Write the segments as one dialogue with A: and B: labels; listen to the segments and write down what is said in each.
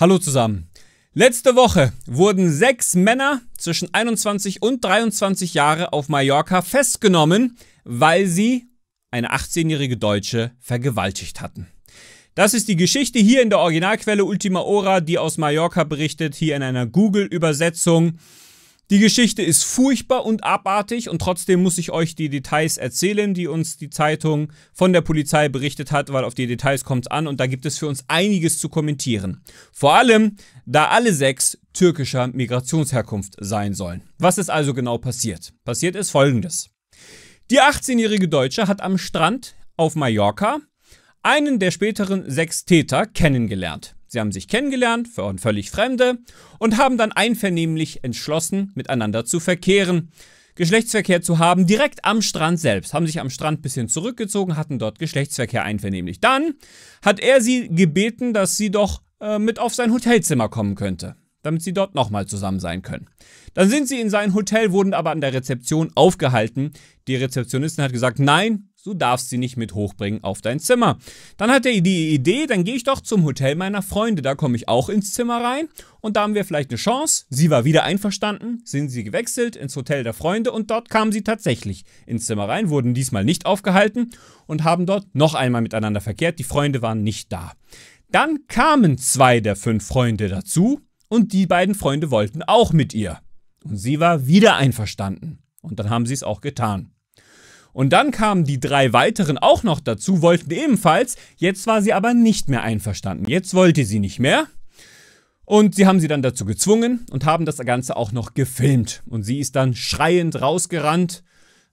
A: Hallo zusammen. Letzte Woche wurden sechs Männer zwischen 21 und 23 Jahre auf Mallorca festgenommen, weil sie eine 18-jährige Deutsche vergewaltigt hatten. Das ist die Geschichte hier in der Originalquelle Ultima Ora, die aus Mallorca berichtet, hier in einer Google-Übersetzung. Die Geschichte ist furchtbar und abartig und trotzdem muss ich euch die Details erzählen, die uns die Zeitung von der Polizei berichtet hat, weil auf die Details kommt es an und da gibt es für uns einiges zu kommentieren. Vor allem, da alle sechs türkischer Migrationsherkunft sein sollen. Was ist also genau passiert? Passiert ist folgendes. Die 18-jährige Deutsche hat am Strand auf Mallorca einen der späteren sechs Täter kennengelernt. Sie haben sich kennengelernt, waren völlig Fremde und haben dann einvernehmlich entschlossen, miteinander zu verkehren. Geschlechtsverkehr zu haben, direkt am Strand selbst. Haben sich am Strand ein bisschen zurückgezogen, hatten dort Geschlechtsverkehr einvernehmlich. Dann hat er sie gebeten, dass sie doch äh, mit auf sein Hotelzimmer kommen könnte damit sie dort nochmal zusammen sein können. Dann sind sie in sein Hotel, wurden aber an der Rezeption aufgehalten. Die Rezeptionistin hat gesagt, nein, du darfst sie nicht mit hochbringen auf dein Zimmer. Dann hat er die Idee, dann gehe ich doch zum Hotel meiner Freunde, da komme ich auch ins Zimmer rein und da haben wir vielleicht eine Chance. Sie war wieder einverstanden, sind sie gewechselt ins Hotel der Freunde und dort kamen sie tatsächlich ins Zimmer rein, wurden diesmal nicht aufgehalten und haben dort noch einmal miteinander verkehrt. Die Freunde waren nicht da. Dann kamen zwei der fünf Freunde dazu und die beiden Freunde wollten auch mit ihr. Und sie war wieder einverstanden. Und dann haben sie es auch getan. Und dann kamen die drei weiteren auch noch dazu, wollten ebenfalls. Jetzt war sie aber nicht mehr einverstanden. Jetzt wollte sie nicht mehr. Und sie haben sie dann dazu gezwungen und haben das Ganze auch noch gefilmt. Und sie ist dann schreiend rausgerannt.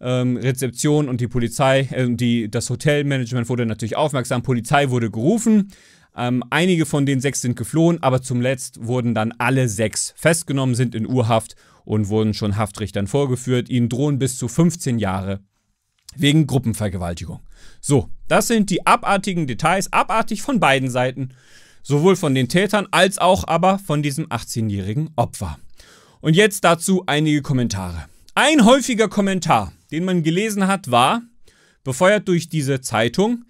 A: Ähm, Rezeption und die Polizei, äh, die, das Hotelmanagement wurde natürlich aufmerksam. Polizei wurde gerufen. Ähm, einige von den sechs sind geflohen, aber zum Letzt wurden dann alle sechs festgenommen, sind in Urhaft und wurden schon Haftrichtern vorgeführt. Ihnen drohen bis zu 15 Jahre wegen Gruppenvergewaltigung. So, das sind die abartigen Details, abartig von beiden Seiten, sowohl von den Tätern als auch aber von diesem 18-jährigen Opfer. Und jetzt dazu einige Kommentare. Ein häufiger Kommentar, den man gelesen hat, war, befeuert durch diese Zeitung,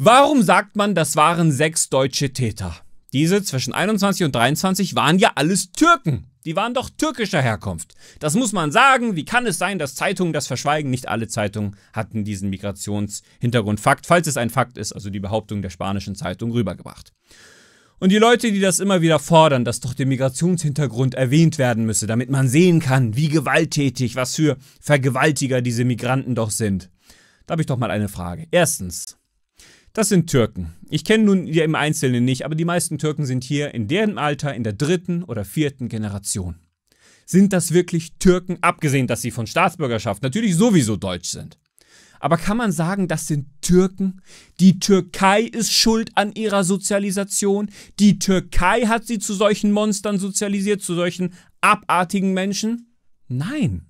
A: Warum sagt man, das waren sechs deutsche Täter? Diese zwischen 21 und 23 waren ja alles Türken. Die waren doch türkischer Herkunft. Das muss man sagen. Wie kann es sein, dass Zeitungen das verschweigen? Nicht alle Zeitungen hatten diesen Migrationshintergrund. Fakt, falls es ein Fakt ist, also die Behauptung der spanischen Zeitung rübergebracht. Und die Leute, die das immer wieder fordern, dass doch der Migrationshintergrund erwähnt werden müsse, damit man sehen kann, wie gewalttätig, was für Vergewaltiger diese Migranten doch sind. Da habe ich doch mal eine Frage. Erstens, das sind Türken. Ich kenne nun ja im Einzelnen nicht, aber die meisten Türken sind hier in deren Alter in der dritten oder vierten Generation. Sind das wirklich Türken, abgesehen, dass sie von Staatsbürgerschaft natürlich sowieso deutsch sind? Aber kann man sagen, das sind Türken? Die Türkei ist schuld an ihrer Sozialisation? Die Türkei hat sie zu solchen Monstern sozialisiert, zu solchen abartigen Menschen? Nein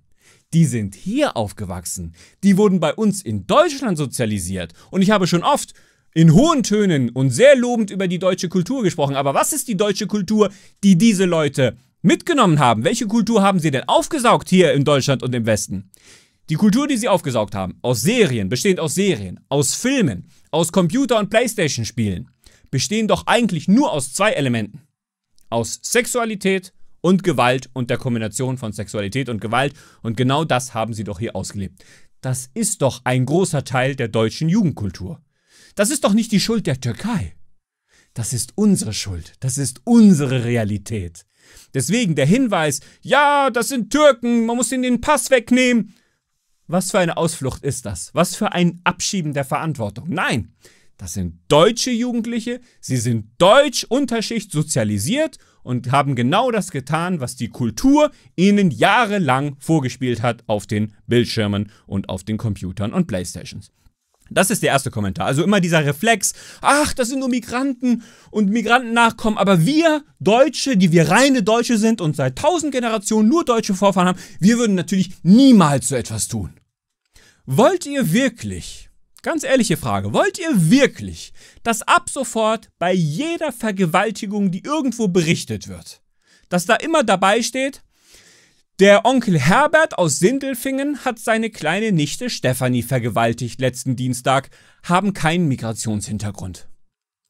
A: die sind hier aufgewachsen. Die wurden bei uns in Deutschland sozialisiert. Und ich habe schon oft in hohen Tönen und sehr lobend über die deutsche Kultur gesprochen. Aber was ist die deutsche Kultur, die diese Leute mitgenommen haben? Welche Kultur haben sie denn aufgesaugt hier in Deutschland und im Westen? Die Kultur, die sie aufgesaugt haben, aus Serien, bestehend aus Serien, aus Filmen, aus Computer- und Playstation-Spielen, bestehen doch eigentlich nur aus zwei Elementen. Aus Sexualität und Gewalt und der Kombination von Sexualität und Gewalt. Und genau das haben sie doch hier ausgelebt. Das ist doch ein großer Teil der deutschen Jugendkultur. Das ist doch nicht die Schuld der Türkei. Das ist unsere Schuld. Das ist unsere Realität. Deswegen der Hinweis, ja, das sind Türken, man muss ihnen den Pass wegnehmen. Was für eine Ausflucht ist das? Was für ein Abschieben der Verantwortung? Nein, das sind deutsche Jugendliche, sie sind deutsch Unterschicht sozialisiert und haben genau das getan, was die Kultur ihnen jahrelang vorgespielt hat auf den Bildschirmen und auf den Computern und Playstations. Das ist der erste Kommentar. Also immer dieser Reflex, ach, das sind nur Migranten und Migranten nachkommen, aber wir Deutsche, die wir reine Deutsche sind und seit tausend Generationen nur deutsche Vorfahren haben, wir würden natürlich niemals so etwas tun. Wollt ihr wirklich Ganz ehrliche Frage, wollt ihr wirklich, dass ab sofort bei jeder Vergewaltigung, die irgendwo berichtet wird, dass da immer dabei steht, der Onkel Herbert aus Sindelfingen hat seine kleine Nichte Stefanie vergewaltigt letzten Dienstag, haben keinen Migrationshintergrund.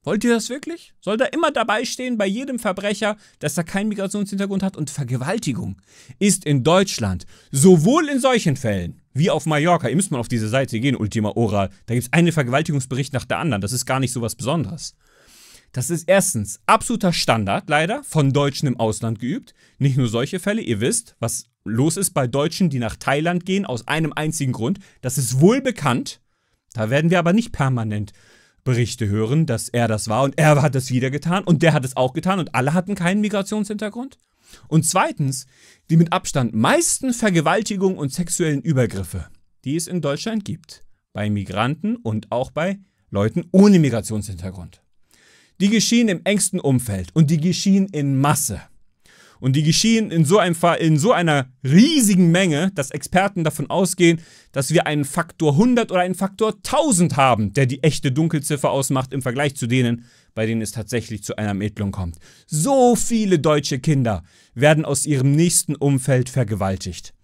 A: Wollt ihr das wirklich? Soll da immer dabei stehen bei jedem Verbrecher, dass er keinen Migrationshintergrund hat? Und Vergewaltigung ist in Deutschland sowohl in solchen Fällen wie auf Mallorca. Ihr müsst mal auf diese Seite gehen, Ultima Oral. Da gibt es einen Vergewaltigungsbericht nach der anderen. Das ist gar nicht so was Besonderes. Das ist erstens absoluter Standard, leider, von Deutschen im Ausland geübt. Nicht nur solche Fälle, ihr wisst, was los ist bei Deutschen, die nach Thailand gehen, aus einem einzigen Grund. Das ist wohl bekannt. Da werden wir aber nicht permanent Berichte hören, dass er das war und er hat es wieder getan und der hat es auch getan und alle hatten keinen Migrationshintergrund. Und zweitens, die mit Abstand meisten Vergewaltigungen und sexuellen Übergriffe, die es in Deutschland gibt. Bei Migranten und auch bei Leuten ohne Migrationshintergrund. Die geschehen im engsten Umfeld und die geschehen in Masse. Und die geschehen in so, einem in so einer riesigen Menge, dass Experten davon ausgehen, dass wir einen Faktor 100 oder einen Faktor 1000 haben, der die echte Dunkelziffer ausmacht im Vergleich zu denen, bei denen es tatsächlich zu einer Ermittlung kommt. So viele deutsche Kinder werden aus ihrem nächsten Umfeld vergewaltigt.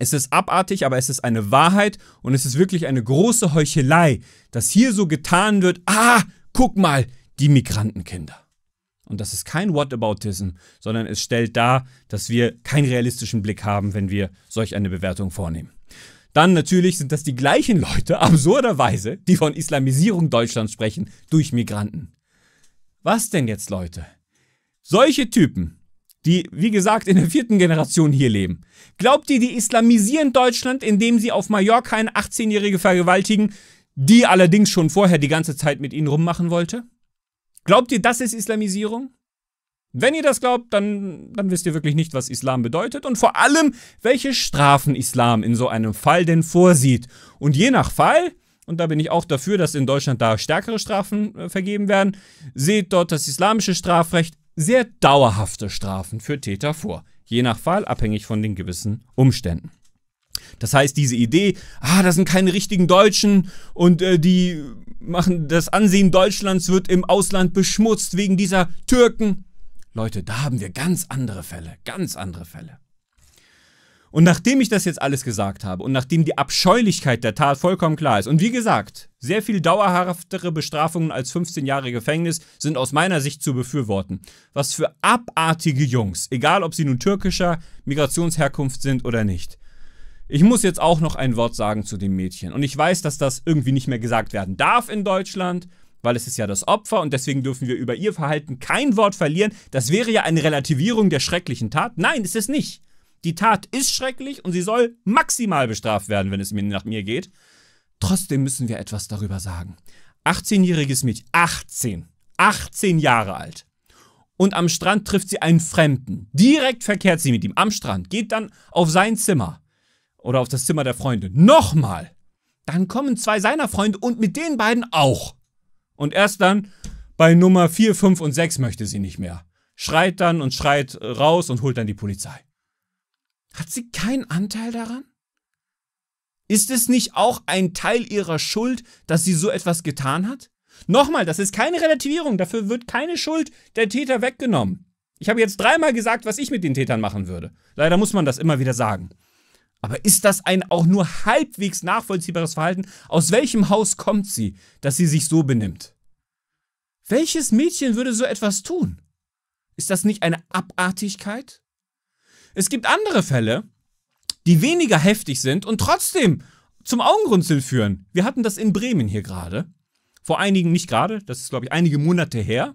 A: Es ist abartig, aber es ist eine Wahrheit und es ist wirklich eine große Heuchelei, dass hier so getan wird, ah, guck mal, die Migrantenkinder. Und das ist kein Whataboutism, sondern es stellt dar, dass wir keinen realistischen Blick haben, wenn wir solch eine Bewertung vornehmen. Dann natürlich sind das die gleichen Leute, absurderweise, die von Islamisierung Deutschlands sprechen, durch Migranten. Was denn jetzt, Leute? Solche Typen, die, wie gesagt, in der vierten Generation hier leben. Glaubt ihr, die islamisieren Deutschland, indem sie auf Mallorca eine 18-Jährige vergewaltigen, die allerdings schon vorher die ganze Zeit mit ihnen rummachen wollte? Glaubt ihr, das ist Islamisierung? Wenn ihr das glaubt, dann, dann wisst ihr wirklich nicht, was Islam bedeutet und vor allem, welche Strafen Islam in so einem Fall denn vorsieht. Und je nach Fall, und da bin ich auch dafür, dass in Deutschland da stärkere Strafen äh, vergeben werden, seht dort das islamische Strafrecht sehr dauerhafte Strafen für Täter vor. Je nach Fall abhängig von den gewissen Umständen. Das heißt, diese Idee, ah, das sind keine richtigen Deutschen und äh, die machen das Ansehen Deutschlands wird im Ausland beschmutzt wegen dieser Türken. Leute, da haben wir ganz andere Fälle, ganz andere Fälle. Und nachdem ich das jetzt alles gesagt habe und nachdem die Abscheulichkeit der Tat vollkommen klar ist, und wie gesagt, sehr viel dauerhaftere Bestrafungen als 15 Jahre Gefängnis sind aus meiner Sicht zu befürworten. Was für abartige Jungs, egal ob sie nun türkischer Migrationsherkunft sind oder nicht. Ich muss jetzt auch noch ein Wort sagen zu dem Mädchen. Und ich weiß, dass das irgendwie nicht mehr gesagt werden darf in Deutschland, weil es ist ja das Opfer und deswegen dürfen wir über ihr Verhalten kein Wort verlieren. Das wäre ja eine Relativierung der schrecklichen Tat. Nein, ist es nicht. Die Tat ist schrecklich und sie soll maximal bestraft werden, wenn es mir nach mir geht. Trotzdem müssen wir etwas darüber sagen. 18-jähriges Mädchen, 18, 18 Jahre alt. Und am Strand trifft sie einen Fremden. Direkt verkehrt sie mit ihm am Strand, geht dann auf sein Zimmer oder auf das Zimmer der Freundin. Nochmal! Dann kommen zwei seiner Freunde und mit den beiden auch. Und erst dann bei Nummer 4, 5 und 6 möchte sie nicht mehr. Schreit dann und schreit äh, raus und holt dann die Polizei. Hat sie keinen Anteil daran? Ist es nicht auch ein Teil ihrer Schuld, dass sie so etwas getan hat? Nochmal, das ist keine Relativierung, dafür wird keine Schuld der Täter weggenommen. Ich habe jetzt dreimal gesagt, was ich mit den Tätern machen würde. Leider muss man das immer wieder sagen. Aber ist das ein auch nur halbwegs nachvollziehbares Verhalten? Aus welchem Haus kommt sie, dass sie sich so benimmt? Welches Mädchen würde so etwas tun? Ist das nicht eine Abartigkeit? Es gibt andere Fälle, die weniger heftig sind und trotzdem zum Augenrunzeln führen. Wir hatten das in Bremen hier gerade. Vor einigen, nicht gerade, das ist glaube ich einige Monate her.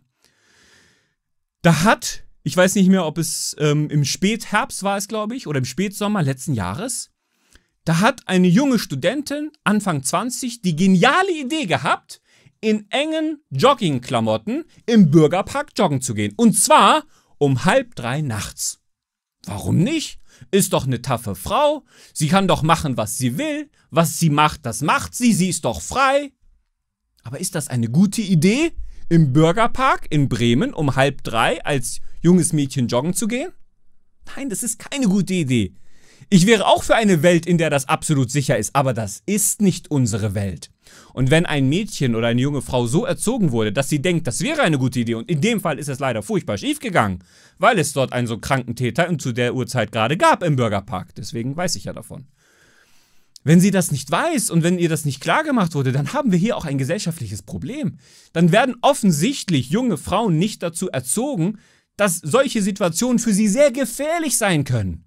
A: Da hat ich weiß nicht mehr, ob es ähm, im Spätherbst war es, glaube ich, oder im Spätsommer letzten Jahres. Da hat eine junge Studentin, Anfang 20, die geniale Idee gehabt, in engen Joggingklamotten im Bürgerpark joggen zu gehen. Und zwar um halb drei nachts. Warum nicht? Ist doch eine taffe Frau. Sie kann doch machen, was sie will. Was sie macht, das macht sie. Sie ist doch frei. Aber ist das eine gute Idee? Im Bürgerpark in Bremen um halb drei als junges Mädchen joggen zu gehen? Nein, das ist keine gute Idee. Ich wäre auch für eine Welt, in der das absolut sicher ist, aber das ist nicht unsere Welt. Und wenn ein Mädchen oder eine junge Frau so erzogen wurde, dass sie denkt, das wäre eine gute Idee, und in dem Fall ist es leider furchtbar schief gegangen, weil es dort einen so kranken Täter zu der Uhrzeit gerade gab im Bürgerpark. Deswegen weiß ich ja davon. Wenn sie das nicht weiß und wenn ihr das nicht klar gemacht wurde, dann haben wir hier auch ein gesellschaftliches Problem. Dann werden offensichtlich junge Frauen nicht dazu erzogen, dass solche Situationen für sie sehr gefährlich sein können.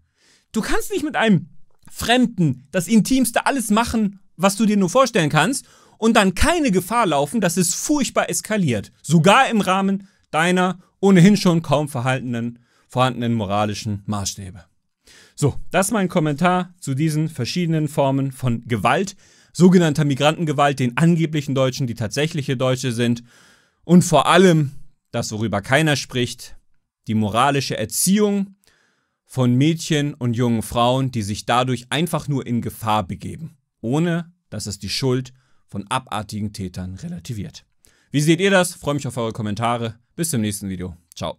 A: Du kannst nicht mit einem Fremden das Intimste alles machen, was du dir nur vorstellen kannst und dann keine Gefahr laufen, dass es furchtbar eskaliert. Sogar im Rahmen deiner ohnehin schon kaum vorhandenen moralischen Maßstäbe. So, das ist mein Kommentar zu diesen verschiedenen Formen von Gewalt, sogenannter Migrantengewalt, den angeblichen Deutschen, die tatsächliche Deutsche sind und vor allem das, worüber keiner spricht, die moralische Erziehung von Mädchen und jungen Frauen, die sich dadurch einfach nur in Gefahr begeben, ohne dass es die Schuld von abartigen Tätern relativiert. Wie seht ihr das? freue mich auf eure Kommentare. Bis zum nächsten Video. Ciao.